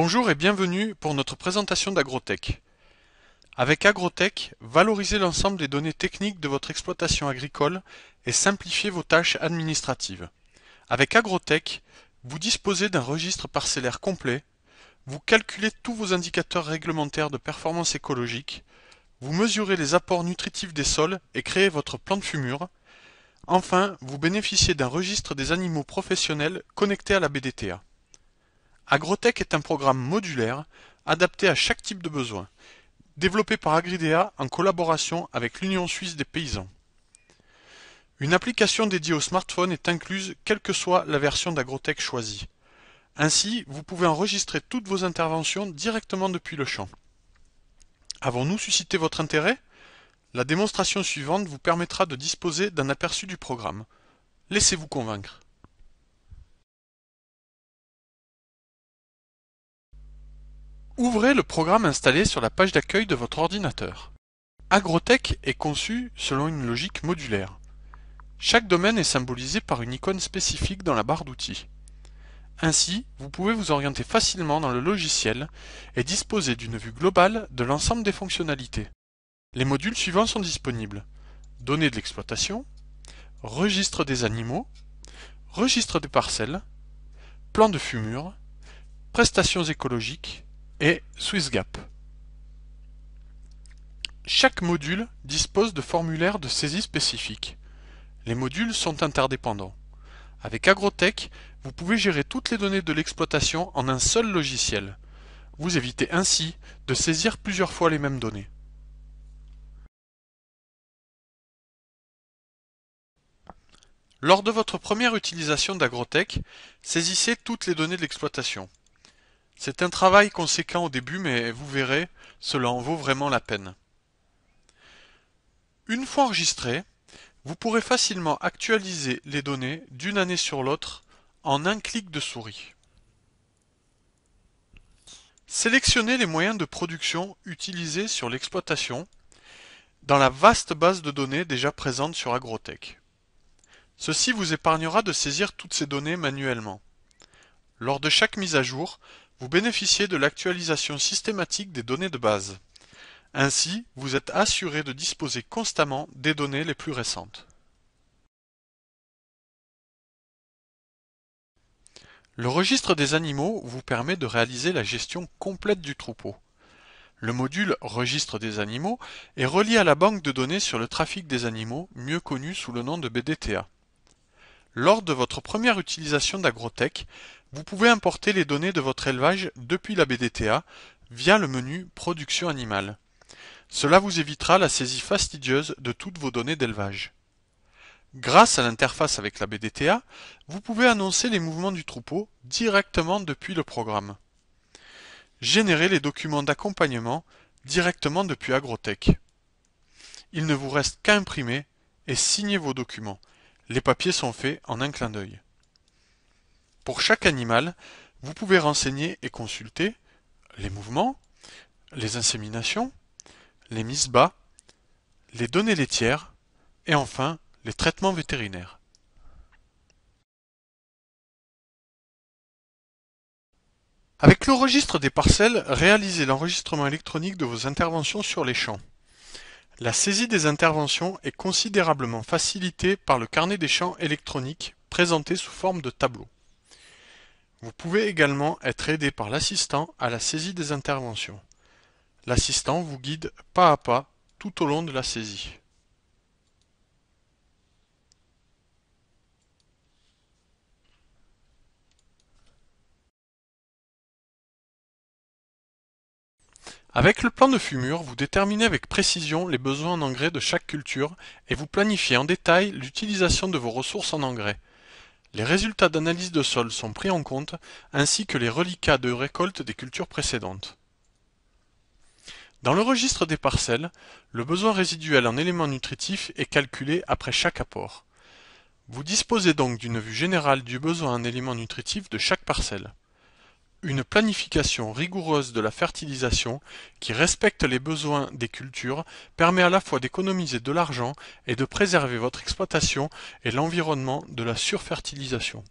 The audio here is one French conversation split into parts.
Bonjour et bienvenue pour notre présentation d'AgroTech. Avec AgroTech, valorisez l'ensemble des données techniques de votre exploitation agricole et simplifiez vos tâches administratives. Avec AgroTech, vous disposez d'un registre parcellaire complet, vous calculez tous vos indicateurs réglementaires de performance écologique, vous mesurez les apports nutritifs des sols et créez votre plan de fumure. Enfin, vous bénéficiez d'un registre des animaux professionnels connecté à la BDTA. Agrotech est un programme modulaire, adapté à chaque type de besoin, développé par Agridea en collaboration avec l'Union suisse des paysans. Une application dédiée au smartphone est incluse quelle que soit la version d'Agrotech choisie. Ainsi, vous pouvez enregistrer toutes vos interventions directement depuis le champ. Avons-nous suscité votre intérêt La démonstration suivante vous permettra de disposer d'un aperçu du programme. Laissez-vous convaincre. Ouvrez le programme installé sur la page d'accueil de votre ordinateur. Agrotech est conçu selon une logique modulaire. Chaque domaine est symbolisé par une icône spécifique dans la barre d'outils. Ainsi, vous pouvez vous orienter facilement dans le logiciel et disposer d'une vue globale de l'ensemble des fonctionnalités. Les modules suivants sont disponibles. Données de l'exploitation, registre des animaux, registre des parcelles, plan de fumure, prestations écologiques, et SwissGap. Chaque module dispose de formulaires de saisie spécifiques. Les modules sont interdépendants. Avec Agrotech, vous pouvez gérer toutes les données de l'exploitation en un seul logiciel. Vous évitez ainsi de saisir plusieurs fois les mêmes données. Lors de votre première utilisation d'Agrotech, saisissez toutes les données de l'exploitation. C'est un travail conséquent au début, mais vous verrez, cela en vaut vraiment la peine. Une fois enregistré, vous pourrez facilement actualiser les données d'une année sur l'autre en un clic de souris. Sélectionnez les moyens de production utilisés sur l'exploitation dans la vaste base de données déjà présente sur Agrotech. Ceci vous épargnera de saisir toutes ces données manuellement. Lors de chaque mise à jour, vous bénéficiez de l'actualisation systématique des données de base. Ainsi, vous êtes assuré de disposer constamment des données les plus récentes. Le registre des animaux vous permet de réaliser la gestion complète du troupeau. Le module Registre des animaux est relié à la banque de données sur le trafic des animaux, mieux connue sous le nom de BDTA. Lors de votre première utilisation d'Agrotech, vous pouvez importer les données de votre élevage depuis la BDTA via le menu Production animale. Cela vous évitera la saisie fastidieuse de toutes vos données d'élevage. Grâce à l'interface avec la BDTA, vous pouvez annoncer les mouvements du troupeau directement depuis le programme. Générez les documents d'accompagnement directement depuis Agrotech. Il ne vous reste qu'à imprimer et signer vos documents. Les papiers sont faits en un clin d'œil. Pour chaque animal, vous pouvez renseigner et consulter les mouvements, les inséminations, les mises bas, les données laitières et enfin les traitements vétérinaires. Avec le registre des parcelles, réalisez l'enregistrement électronique de vos interventions sur les champs. La saisie des interventions est considérablement facilitée par le carnet des champs électroniques présenté sous forme de tableau. Vous pouvez également être aidé par l'assistant à la saisie des interventions. L'assistant vous guide pas à pas tout au long de la saisie. Avec le plan de fumure, vous déterminez avec précision les besoins en engrais de chaque culture et vous planifiez en détail l'utilisation de vos ressources en engrais. Les résultats d'analyse de sol sont pris en compte, ainsi que les reliquats de récolte des cultures précédentes. Dans le registre des parcelles, le besoin résiduel en éléments nutritifs est calculé après chaque apport. Vous disposez donc d'une vue générale du besoin en éléments nutritifs de chaque parcelle. Une planification rigoureuse de la fertilisation, qui respecte les besoins des cultures, permet à la fois d'économiser de l'argent et de préserver votre exploitation et l'environnement de la surfertilisation.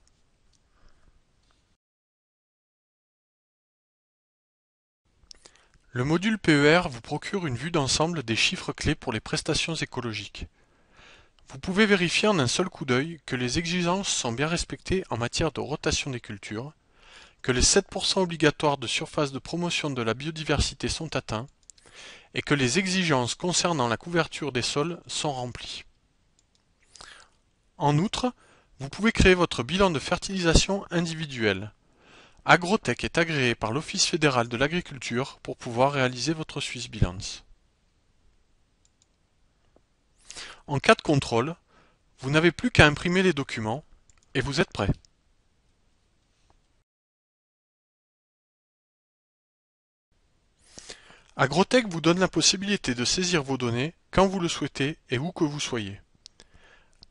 Le module PER vous procure une vue d'ensemble des chiffres clés pour les prestations écologiques. Vous pouvez vérifier en un seul coup d'œil que les exigences sont bien respectées en matière de rotation des cultures, que les 7% obligatoires de surface de promotion de la biodiversité sont atteints et que les exigences concernant la couverture des sols sont remplies. En outre, vous pouvez créer votre bilan de fertilisation individuel. Agrotech est agréé par l'Office fédéral de l'agriculture pour pouvoir réaliser votre Swiss Bilance. En cas de contrôle, vous n'avez plus qu'à imprimer les documents et vous êtes prêt. Agrotech vous donne la possibilité de saisir vos données quand vous le souhaitez et où que vous soyez.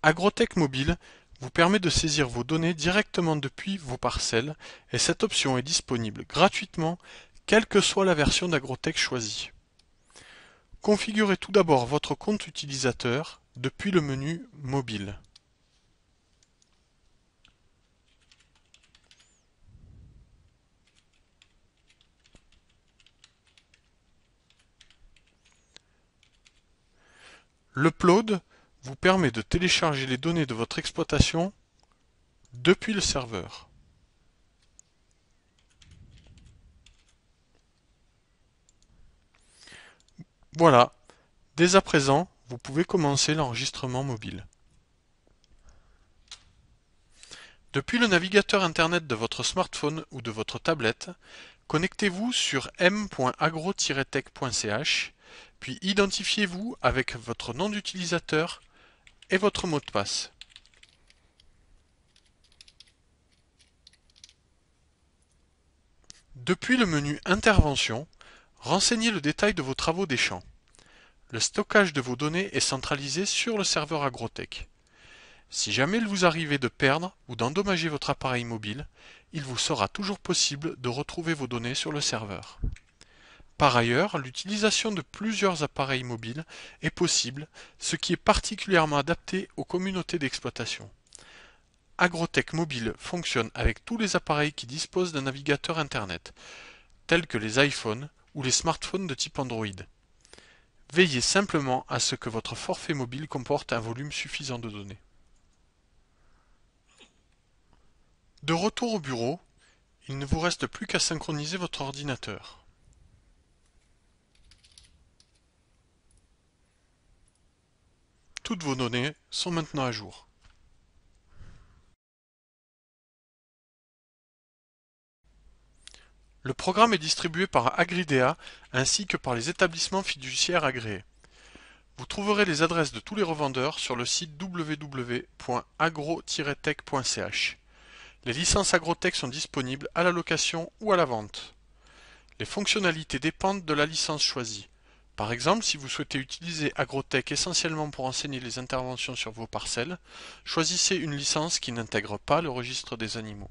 Agrotech Mobile vous permet de saisir vos données directement depuis vos parcelles et cette option est disponible gratuitement quelle que soit la version d'Agrotech choisie. Configurez tout d'abord votre compte utilisateur depuis le menu Mobile. L'upload vous permet de télécharger les données de votre exploitation depuis le serveur. Voilà, dès à présent, vous pouvez commencer l'enregistrement mobile. Depuis le navigateur Internet de votre smartphone ou de votre tablette, connectez-vous sur m.agro-tech.ch puis identifiez-vous avec votre nom d'utilisateur et votre mot de passe. Depuis le menu Intervention, renseignez le détail de vos travaux des champs. Le stockage de vos données est centralisé sur le serveur Agrotech. Si jamais il vous arrivait de perdre ou d'endommager votre appareil mobile, il vous sera toujours possible de retrouver vos données sur le serveur. Par ailleurs, l'utilisation de plusieurs appareils mobiles est possible, ce qui est particulièrement adapté aux communautés d'exploitation. Agrotech Mobile fonctionne avec tous les appareils qui disposent d'un navigateur Internet, tels que les iPhones ou les smartphones de type Android. Veillez simplement à ce que votre forfait mobile comporte un volume suffisant de données. De retour au bureau, il ne vous reste plus qu'à synchroniser votre ordinateur. Toutes vos données sont maintenant à jour. Le programme est distribué par Agridea ainsi que par les établissements fiduciaires agréés. Vous trouverez les adresses de tous les revendeurs sur le site www.agro-tech.ch. Les licences agrotech sont disponibles à la location ou à la vente. Les fonctionnalités dépendent de la licence choisie. Par exemple, si vous souhaitez utiliser Agrotech essentiellement pour enseigner les interventions sur vos parcelles, choisissez une licence qui n'intègre pas le registre des animaux.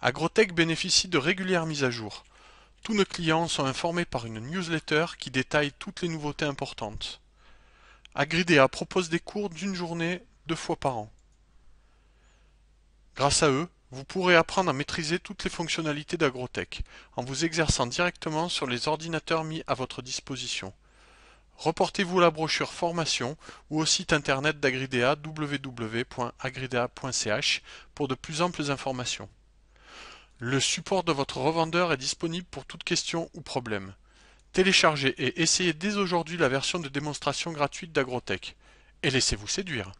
Agrotech bénéficie de régulières mises à jour. Tous nos clients sont informés par une newsletter qui détaille toutes les nouveautés importantes. Agridea propose des cours d'une journée deux fois par an. Grâce à eux, vous pourrez apprendre à maîtriser toutes les fonctionnalités d'AgroTech en vous exerçant directement sur les ordinateurs mis à votre disposition. Reportez-vous à la brochure formation ou au site internet d'Agridea www.agridea.ch pour de plus amples informations. Le support de votre revendeur est disponible pour toute question ou problème. Téléchargez et essayez dès aujourd'hui la version de démonstration gratuite d'AgroTech. Et laissez-vous séduire.